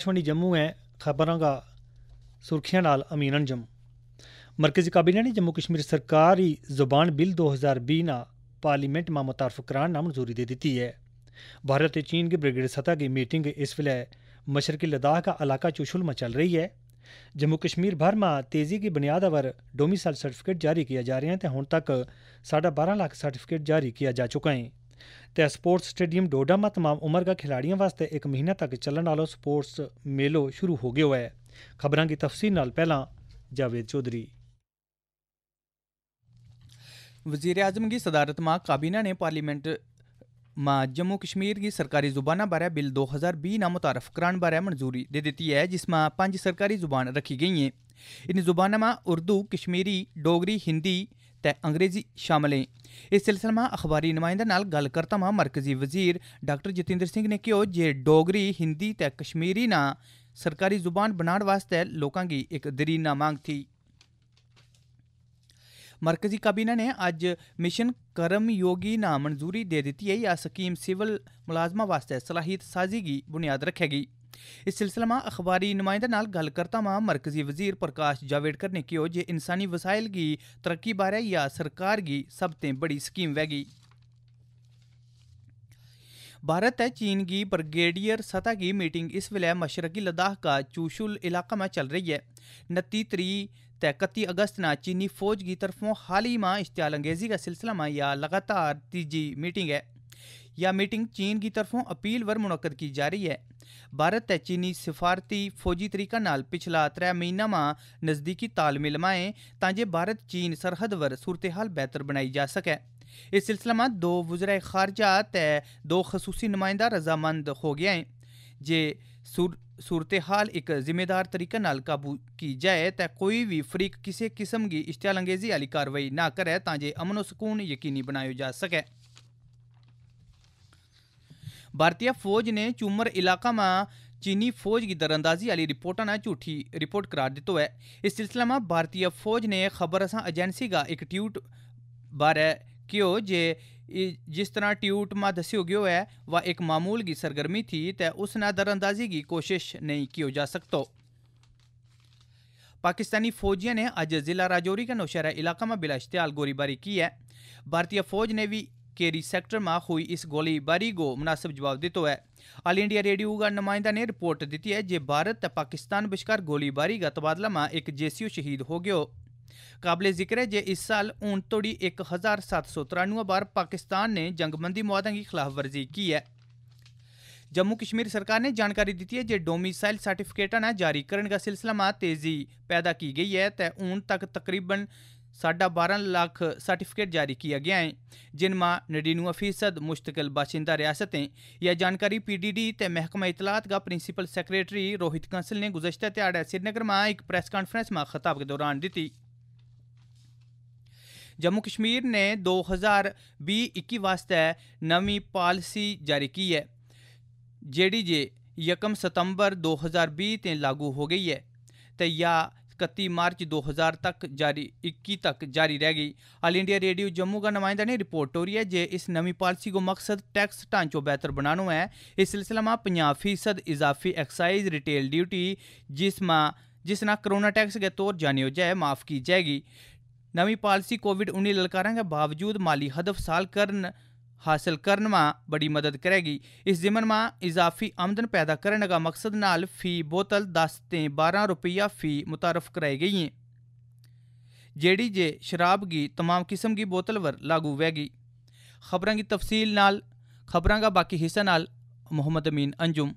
ਆਕਾਸ਼ਵਾਣੀ ਜੰਮੂ ਹੈ ਖਬਰਾਂ ਦਾ ਸੁਰਖੀਆਂ ਨਾਲ ਅਮੀਨਨ ਜੰਮੂ ਮਰਕਜ਼ੀ ਕਾਬਿਨਾ ਨੇ ਜੰਮੂ ਕਸ਼ਮੀਰ ਸਰਕਾਰ ਹੀ ਜ਼ੁਬਾਨ 2020 ना पार्लीमेंट में मुतारफ कराने ना मंजूरी दे दी है भारत और चीन की ब्रिगेड सतह की मीटिंग इस वे मशरकी लद्दाख का इलाका चुशुल में चल रही है जम्मू कश्मीर भर में तेज़ी की बुनियाद पर डोमिसाइल सर्टिफिकेट जारी किया जा रहा है हूँ तक साढ़ा बारह लाख सर्टिफिकेट जारी किया जा चुका है ਤੇ ਸਪੋਰਟਸ ਸਟੇਡੀਅਮ ਡੋਡਾ ਮਾ तमाम ਉਮਰ ਦੇ ਖਿਡਾਰੀਆਂ ਵਾਸਤੇ ਇੱਕ ਮਹੀਨਾ ਤੱਕ ਚੱਲਣ ਵਾਲਾ ਸਪੋਰਟਸ ਮੇਲਾ ਸ਼ੁਰੂ ਹੋ ਗਿਆ ਹੈ ਖਬਰਾਂ ਦੀ ਤਫਸੀਲ ਨਾਲ ਪਹਿਲਾਂ ਜਾਵੇਦ ਚੌਧਰੀ ਵਜੀਰ ਆਜਮ ਦੀ ਸਦਾਰਤ ਮਾ ਕਾਬੀਨਾ ਨੇ ਪਾਰਲੀਮੈਂਟ ਮਾ ਜੰਮੂ ਕਸ਼ਮੀਰ ਦੀ ਸਰਕਾਰੀ ਜ਼ੁਬਾਨਾਂ ਬਾਰੇ ਬਿੱਲ 2020 ਨਾ ਮੁਤਾਰਫ ਕਰਨ ਬਾਰੇ ਮਨਜ਼ੂਰੀ ਦੇ ਦਿੱਤੀ ਹੈ ਜਿਸ ਮਾ ਪੰਜ ਸਰਕਾਰੀ ਜ਼ੁਬਾਨ ਰੱਖੀ ਗਈਆਂ ਇਨ ਜ਼ੁਬਾਨਾਂ ਮਾ ਉਰਦੂ ਕਸ਼ਮੀਰੀ ਡੋਗਰੀ ਹਿੰਦੀ ਤੇ ਅੰਗਰੇਜ਼ੀ ਸ਼ਾਮਲ ਹੈ ਇਸ ਸਿਲਸਿਲੇ ਮਾ ਅਖਬਾਰੀ ਨੁਮਾਇੰਦਾ ਨਾਲ ਗੱਲ ਕਰਤਾ ਮਾ ਮਰਕਜ਼ੀ ਵਜ਼ੀਰ ਡਾਕਟਰ ਜਤਿੰਦਰ ਸਿੰਘ ਨੇ ਕਿਹਾ ਜੇ ਡੋਗਰੀ ਹਿੰਦੀ ਤੇ ਕਸ਼ਮੀਰੀ ਨਾ ਸਰਕਾਰੀ ਜ਼ੁਬਾਨ ਬਣਾਉਣ ਵਾਸਤੇ ਲੋਕਾਂ ਦੀ ਇੱਕ ਦਰੀਨਾ ਮੰਗ ਥੀ ਮਰਕਜ਼ੀ ਕਾਬੀਨਾ ਨੇ ਅੱਜ ਮਿਸ਼ਨ ਕਰਮ ਯੋਗੀ ਨਾਮ ਮਨਜ਼ੂਰੀ ਦੇ ਦਿੱਤੀ ਹੈ ਇਹ ਸਕੀਮ ਸਿਵਲ ਮੁਲਾਜ਼ਮਾਂ ਵਾਸਤੇ ਸਲਾਹੀਤ ਸਾਜ਼ੀ ਦੀ ਬੁਨਿਆਦ ਰੱਖੇਗੀ इस सिलसिले में अखबारी नुमाइंदे गल करता मां मरकजी वजीर प्रकाश जावेडकर ने कहा जे इंसानी वसाइल की तरक्की बारे या सरकार की सब ते बड़ी स्कीम वैगी भारत है चीन की ब्रिगेडियर सतह की मीटिंग इस वेले मशरकी लद्दाख का चूशुल इलाका में चल रही है नती त्री ते इकती अगस्त ना चीनी फौज की तरफों हाल ही में इश्तियाल अंगेजी का सिलसिला में यह लगातार तीजी मीटिंग है यह मीटिंग चीन की तरफों अपील पर मुनद की जा रही है ભારત चीनी सिफारती फ़ौजी તરીકા पिछला त्रै 3 नज़दीकी ਨਜ਼ਦੀਕੀ ਤਾਲਮੇਲ ਮਾਏ भारत चीन सरहद ਚੀਨ ਸਰਹੱਦਵਰ ਸੂਰਤਹਾਲ बेहतर बनाई जा सके इस सिलसिला में दो वजरा खारजा ते दो खसूसी नुमाइंदा रजामंद हो गया है जे सूर सूरत हाल एक जिम्मेदार तरीके नाल काबू की जाए तो कोई भी फरीक किसी किस्म की इश्तेहाल अंगेजी वाली कार्रवाई ना करे ताजे अमन सुकून यकीनी बनाया जा सके भारतीय ने चूमर इलाका में चीनी फौज की दरअंदाजी वाली रिपोर्टा ने झूठी रिपोर्ट करार दी है इस सिलसिले में भारतीय फौज ने खबर असा एजेंसी का एक ट्यूट बारे क्यों जे जिस तरह ट्यूट में दस्यो गयो है वह एक मामूल की सरगर्मी थी तो उसने दरअंदाजी की कोशिश नहीं किया जा सकता पाकिस्तानी फौजियों ने अज जिला राजौरी के नौशहरा इलाका में बिला इश्तियाल गोलीबारी की है भारतीय फौज ने भी में हुई इस गोलीबारी को मुनासिब जवाब दिता है आल इंडिया रेडियो का नुमाइंदा ने रिपोर्ट दी है जे भारत पाकिस्तान बशकार गोलीबारी का तबादला में एक जेसीओ शहीद हो गयो काबिल जिक्र है जे इस साल हूं तोड़ी एक हज़ार सत्त सौ तिरानवे बार पाकिस्तान ने जंगबंदी मुआदा की खिलाफ वर्जी की है जम्मू कश्मीर सरकार ने जानकारी दी है जे डोमिसाइल सर्टिफिकेटा ने जारी करने का सिलसिला में तेज़ी पैदा की गई है तो हूं तक तकरीबन साढ़ा बारह लख सर्टिफिकेट जारी किया गया है जिनमें नड़िनवे फीसद मुश्तकिल बाशिंदा रियासतें यह जानकारी डी डी महकमा इतलात का प्रिंसिपल सैक्रेटरी रोहित कंसल ने गुजशत ध्याड़े श्रीनगर में एक प्रेस कॉन्फ्रेंस में खिताब के दौरान दी जम्मू कश्मीर ने दो हज़ार भी इक्की वास्ते नवी पॉलिसी जारी की है जेड़ी जे यकम सितंबर दो हज़ार भी लागू हो गई है तो यह 31 ਮਾਰਚ 2000 ਤੱਕ ਜਾਰੀ 21 ਤੱਕ ਜਾਰੀ ਰਹਿ ਗਈ ਆਲ इंडिया रेडियो जम्मू का नुमाइंदा ने रिपोर्ट टोरी है जे इस नवी पॉलिसी को मकसद टैक्स ढांचों बेहतर बनाना है इस सिलसिला में पाँ फीसद इजाफी एक्साइज रिटेल ड्यूटी जिसमें जिसना कोरोना टैक्स के तौर जाने हो जाए माफ़ की जाएगी नवी पॉलिसी कोविड उन्नीस ललकारा के बावजूद माली हदफ साल करन हासिल कर बड़ी मदद करेगी इस जिमन में इजाफी आमदन पैदा करने का मकसद न फी बोतल दस से बारह रुपया फी मुतारफ कराई गई है जड़ी जे शराब की तमाम किस्म की बोतल पर लागू वेगी खबर की तफसील न खबर का बाकी हिस्सा न मुहम्मद अमीन अंजुम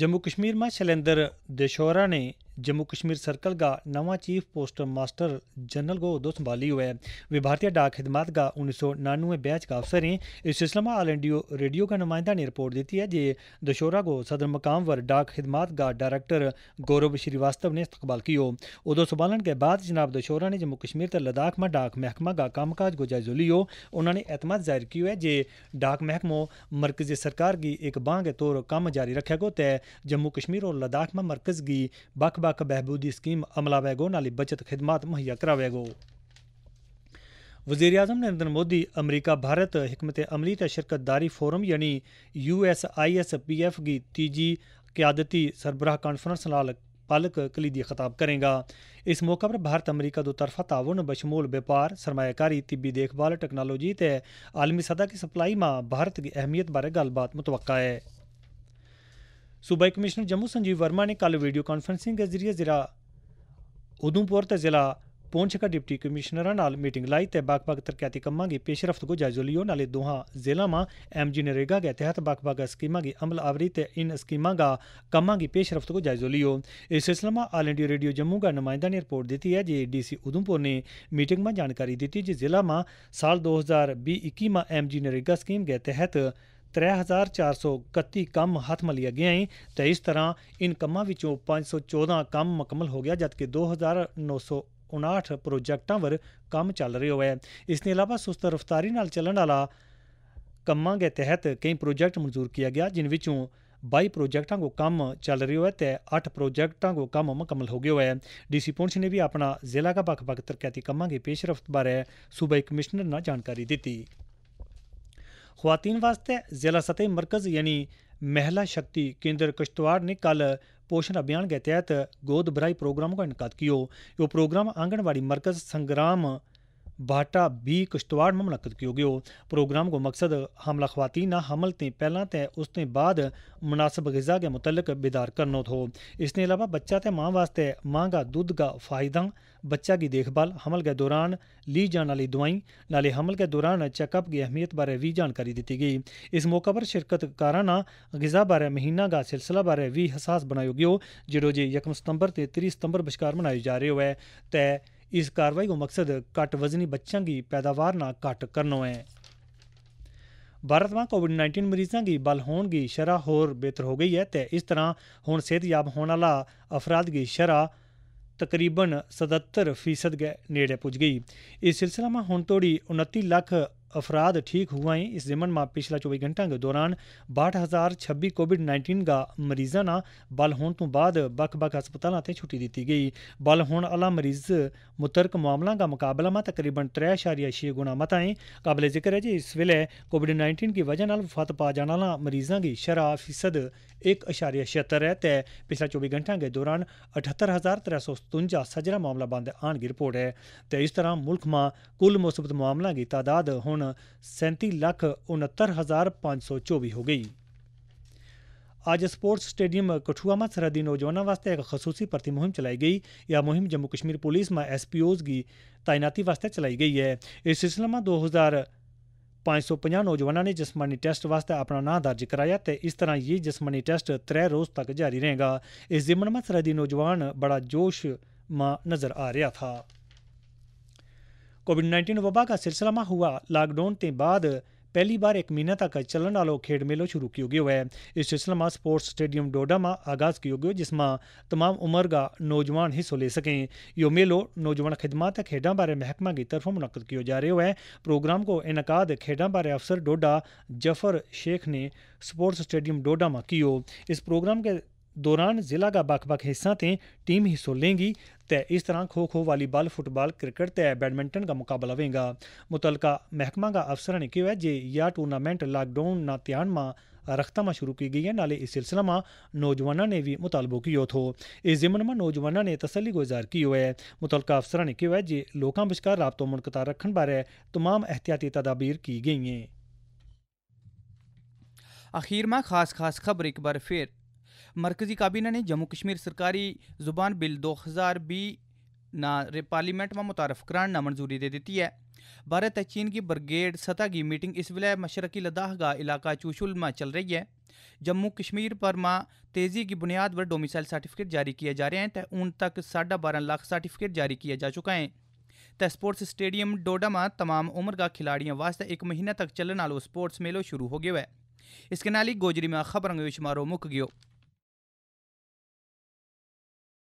जम्मू कश्मीर में शैलेंद्र दशोरा ने जम्मू कश्मीर सर्कल का नवा चीफ पोस्ट मास्टर जनरल को उदो संभाली हुआ है वे भारतीय डाक खिदमत का उन्नीस सौ नानवे बैच का अफसर हैं इस सिलसिले में ऑल इंडियो रेडियो का नुमाइंदा ने रिपोर्ट दी है जे दशहरा को सदर मकाम पर डाक खिदमत का डायरेक्टर गौरव श्रीवास्तव ने इस्तकबाल किया उदो संभालने के बाद जनाब दशहरा ने जम्मू कश्मीर और लद्दाख में डाक महकमा का कामकाज को जायजो लियो उन्होंने एतमाद जाहिर किया है जे डाक महकमो मरकजी सरकार की एक बांह के तौर कम जारी रखेगो तय जम्मू कश्मीर और लद्दाख में मरकज की बख तक बहबूदी स्कीम अमलावेगो वैगो नाली बचत खिदमात मुहैया करावेगो वजीर अजम नरेंद्र मोदी अमरीका भारत हमत अमली त शिरकतदारी फोरम यानी U S I S P F की तीजी क्यादती सरबराह कॉन्फ्रेंस नाल पालक कलीदी खिताब करेगा इस मौके पर भारत अमरीका दो तरफा ताउन बशमूल व्यापार सरमाकारी तिबी देखभाल टेक्नोलॉजी आलमी सतह की सप्लाई में भारत की अहमियत बारे गलबात मुतव है ਸੂਬਾਈ ਕਮਿਸ਼ਨਰ ਜੰਮੂ ਸੰਜੀਵ ਵਰਮਾ ਨੇ ਕੱਲ ਵੀਡੀਓ ਕਾਨਫਰੰਸਿੰਗ ਦੇ ਜ਼ਰੀਏ ਜ਼ਿਲ੍ਹਾ ਉਦੂਪੁਰ ਤੇ ਜ਼ਿਲ੍ਹਾ ਪੌਂਛਕਾ ਡਿਪਟੀ ਕਮਿਸ਼ਨਰਾਂ ਨਾਲ ਮੀਟਿੰਗ ਲਾਈ ਤੇ ਬਾਕ-ਬਾਕ ਤਰਕਿਆਤੀ ਕੰਮਾਂ ਦੀ ਪੇਸ਼ਰਫਤ ਕੋ ਜਾਇਜ਼ਾ ਲਿਓ ਨਾਲੇ ਦੋਹਾਂ ਜ਼ਿਲ੍ਹਾ ਮਾ ਐਮਜੀ ਨਰੇਗਾ ਦੇ ਤਹਿਤ ਬਾਕ-ਬਾਕ ਸਕੀਮਾਂ ਦੀ ਅਮਲ ਆਵਰੀ ਤੇ ਇਨ ਸਕੀਮਾਂ ਦਾ ਕੰਮਾਂ ਦੀ ਪੇਸ਼ਰਫਤ ਕੋ ਜਾਇਜ਼ਾ ਲਿਓ ਇਸ ਸਿਲਸਿਲੇ ਮਾ ਆਲ ਇੰਡੀਆ ਰੇਡੀਓ ਜੰਮੂ ਦਾ ਨੁਮਾਇੰਦਾ ਨੇ ਰਿਪੋਰਟ ਦਿੱਤੀ ਹੈ ਜੇ ਡੀਸੀ ਉਦਮਪੁਰ ਨੇ ਮੀਟਿੰਗ ਮਾ ਜਾਣਕਾਰੀ ਦਿੱਤੀ ਜੇ ਜ਼ਿਲ੍ਹਾ ਮਾ ਸਾਲ 2021 ਮਾ ਐਮਜੀ ਨਰੇਗਾ ਸਕੀਮ ਦੇ ਤਹਿਤ 3431 ਕੰਮ ਹੱਥ ਮਲਿਆ ਗਏ ਹਨ ਤੇ ਇਸ ਤਰ੍ਹਾਂ ਇਨ ਕੰਮਾਂ ਵਿੱਚੋਂ 514 ਕੰਮ ਮੁਕੰਮਲ ਹੋ ਗਿਆ ਜਦਕਿ 2900 59 ਪ੍ਰੋਜੈਕਟਾਂ ਵਰ ਕੰਮ ਚੱਲ ਰਿਹਾ ਹੋਇਆ ਇਸ ਦੇ ਇਲਾਵਾ ਸੁਸਤ ਰਫ਼ਤਾਰੀ ਨਾਲ ਚੱਲਣ ਵਾਲਾ ਕੰਮਾਂ ਦੇ ਤਹਿਤ ਕਈ ਪ੍ਰੋਜੈਕਟ ਮਨਜ਼ੂਰ ਕੀਆ ਗਿਆ ਜਿਨ ਵਿੱਚੋਂ 22 ਪ੍ਰੋਜੈਕਟਾਂ ਕੋ ਕੰਮ ਚੱਲ ਰਿਹਾ ਹੈ ਤੇ 8 ਪ੍ਰੋਜੈਕਟਾਂ ਕੋ ਕੰਮ ਮੁਕੰਮਲ ਹੋ ਗਿਆ ਹੈ ਡੀਸੀ ਪੁੰਛ ਨੇ ਵੀ ਆਪਣਾ ਜ਼ਿਲ੍ਹਾ ਦਾ ਬਖ ਵੱਖ ਤਰਕੈਤੀ ਕੰਮਾਂ ਦੀ ਪੇਸ਼ਰਫਤ ਬਾਰੇ ਸੂਬਾਈ ਕਮਿਸ਼ਨਰ ਨਾਲ ਜਾਣਕਾਰੀ ਦਿੱਤੀ ਖਵਾਤੀਨ ਵਾਸਤੇ ਜ਼ਿਲ੍ਹਾ ਸਤਹ ਮਰਕਜ਼ ਯਾਨੀ ਮਹਿਲਾ ਸ਼ਕਤੀ ਕੇਂਦਰ ਕਸ਼ਤਵਾੜ ਨੇ ਕੱਲ ਪੋਸ਼ਣ ਅਭਿਆਨ ਦੇ ਤਹਿਤ ਗੋਦ ਭਰਾਈ ਪ੍ਰੋਗਰਾਮ ਦਾ ਇਨਕਾਦ ਕੀਤਾ ਇਹ ਪ੍ਰੋਗਰਾਮ ਆਂਗਣਵਾੜੀ ਮਰਕਜ਼ ਸੰਗਰਾਮ बी किश्तवाड़ में ਮੁਨਕਦ किया गया प्रोग्राम को मकसद हमला ਖਵਾਤੀਨ ਨਾ हमल ते पहला ते उस ते बाद मुनासिब ਗਿਜ਼ਾ के मुतलक बेदार करना थो इसके अलावा बच्चा तो माँ वास्ते माँ का दुध का फायदा बच्चा की देखभाल हमल के दौरान ली जाने वाली दवाई नाले हमल के दौरान चेकअप की अहमियत बारे भी जानकारी दी गई इस मौके पर शिरकत ना गज़ा बारे महीना का सिलसिला बारे भी हसास बनाया गया जो जे यकम सितंबर से त्री सितंबर बशकार मनाया जा रहा है तय ਇਸ ਕਾਰਵਾਈ ਦਾ ਮਕਸਦ ਘੱਟ ਵਜ਼ਨੀ ਬੱਚਿਆਂ ਦੀ ਪੈਦਾਵਾਰ ਨਾ ਘੱਟ करना ਹੈ ਭਾਰਤ ਵਿੱਚ ਕੋਵਿਡ 19 ਮਰੀਜ਼ਾਂ ਦੀ ਬਲ ਹੋਣ ਦੀ ਸ਼ਰ੍ਹਾ ਹੋਰ ਬਿਹਤਰ ਹੋ ਗਈ ਹੈ ਤੇ ਇਸ ਤਰ੍ਹਾਂ ਹੁਣ ਸਿਹਤਯਾਬ ਹੋਣ ਵਾਲਾ ਅਫਰਾਦ ਦੀ ਸ਼ਰ੍ਹਾ ਤਕਰੀਬਨ 77% ਦੇ ਨੇੜੇ ਪੁੱਜ ਗਈ ਇਸ ਸਿਲਸਿਲੇ ਵਿੱਚ ਹੁਣ ਤੋੜੀ 29 ਲੱਖ अफराद ठीक हुआ हैं इस जिमन में पिछला चौबीस घंटा के दौरान बाहठ हज़ार छब्बी कोविड नाइनटीन का मरीज़ा ना बल होने तो बाद बख बख हस्पता से छुट्टी दी गई बल होने वाला मरीज मुतरक मामलों का मुकाबला में तकरीबन त्रै शारिया छे गुणा मता है काबिल जिक्र है जी इस वेले कोविड नाइनटीन की वजह न वफात पा जाने वाला मरीजों की शराब फीसद एक अशारिया छिहत्तर है तो पिछला चौबीस घंटा के दौरान अठहत्तर हज़ार त्रै सौ सतुंजा सजरा मामला बंद आने की रिपोर्ट है तो इस तरह मुल्क में कुल मुस्बत मामलों की तादाद हूँ ਹੁਣ 37 ਲੱਖ 69524 हो गई आज स्पोर्ट्स स्टेडियम कठुआ में सरहदी नौजवानों वास्ते एक खसूसी भर्ती मुहिम चलाई गई यह मुहिम जम्मू कश्मीर पुलिस में एस पी ओज की तैनाती वास्ते चलाई गई है इस सिलसिले में दो हज़ार पांच सौ पाँह नौजवानों ने जिसमानी टैस्ट वास्ते अपना नाम दर्ज कराया तो इस तरह ये जिसमानी टैस्ट त्रै रोज तक जारी रहेगा इस जिम्मन में सरहदी नौजवान बड़ा जोश में नजर आ रहा था कोविड नाइनटीन वबा का सिलसिला में हुआ लॉकडाउन के बाद पहली बार एक महीना तक चलने वालों खेड मेलो शुरू किया गया है इस सिलसिले में स्पोर्ट्स स्टेडियम डोडा में आगाज किया गया जिसमें तमाम उम्र का नौजवान हिस्सों ले सकें यो मेलो नौजवान खिदमत खेडा बारे महकमा की तरफों मुनद किया जा रहा है प्रोग्राम को इनकाद खेडा बारे अफसर डोडा जफर शेख ने स्पोर्ट्स स्टेडियम डोडा में किया इस प्रोग्राम के ਦੌਰਾਨ ਜ਼ਿਲ੍ਹਾ ਦਾ बख ਵੱਖ ਹਿੱਸਾ ਤੇ ਟੀਮ ਹਿੱਸਾ ਲੇਗੀ ਤੇ ਇਸ ਤਰ੍ਹਾਂ ਖੋ-ਖੋ ਵਾਲੀਬਾਲ ਫੁੱਟਬਾਲ ਕ੍ਰਿਕਟ ਤੇ ਬੈਡਮਿੰਟਨ ਦਾ ਮੁਕਾਬਲਾ ਹੋਵੇਗਾ ਮੁਤਲਕਾ ਮਹਿਕਮਾ ਦਾ ਅਫਸਰਾਂ ਨੇ ਕਿਹਾ ਜੇ ਯਾ ਟੂਰਨਾਮੈਂਟ लॉकडाउन ਨਾ ਧਿਆਨ ਮਾ रख्ता में शुरू की गई है नाले इस सिलसिला में नौजवानों ने भी मुतालबो किया थो इस जिमन में नौजवानों ने तसली गुजार की हो मुतलका अफसर ने कहा है कि लोगों बचकार राबतों मुनकता रखने बारे तमाम एहतियाती तदाबीर की गई हैं आखिर में खास खास खबर एक बार फिर मरकज़ी काबीना ने जम्मू कश्मीर सरकारी ज़ुबान बिल दो हज़ार भी ना पार्लीमेंट में मुतारफ कराने ना मंजूरी दे दी है भारत और चीन की ब्रिगेड सतह की मीटिंग इस वे मशरकी लद्दाख का इलाका चूशुल में चल रही है जम्मू कश्मीर पर माँ तेज़ी की बुनियाद पर डोमिसाइल सर्टिफिकेट जारी किए जा रहे हैं तो उन तक साढ़ा बारह लाख सर्टिफिकेट जारी किया जा चुका है तो स्पोर्ट्स स्टेडियम डोडा में तमाम उम्र का खिलाड़ियों वास्ते एक महीने तक चलने वालों स्पोर्ट्स मेलो शुरू हो गया है इसके नाल ही गोजरी में खबर शुमारो मुक गयो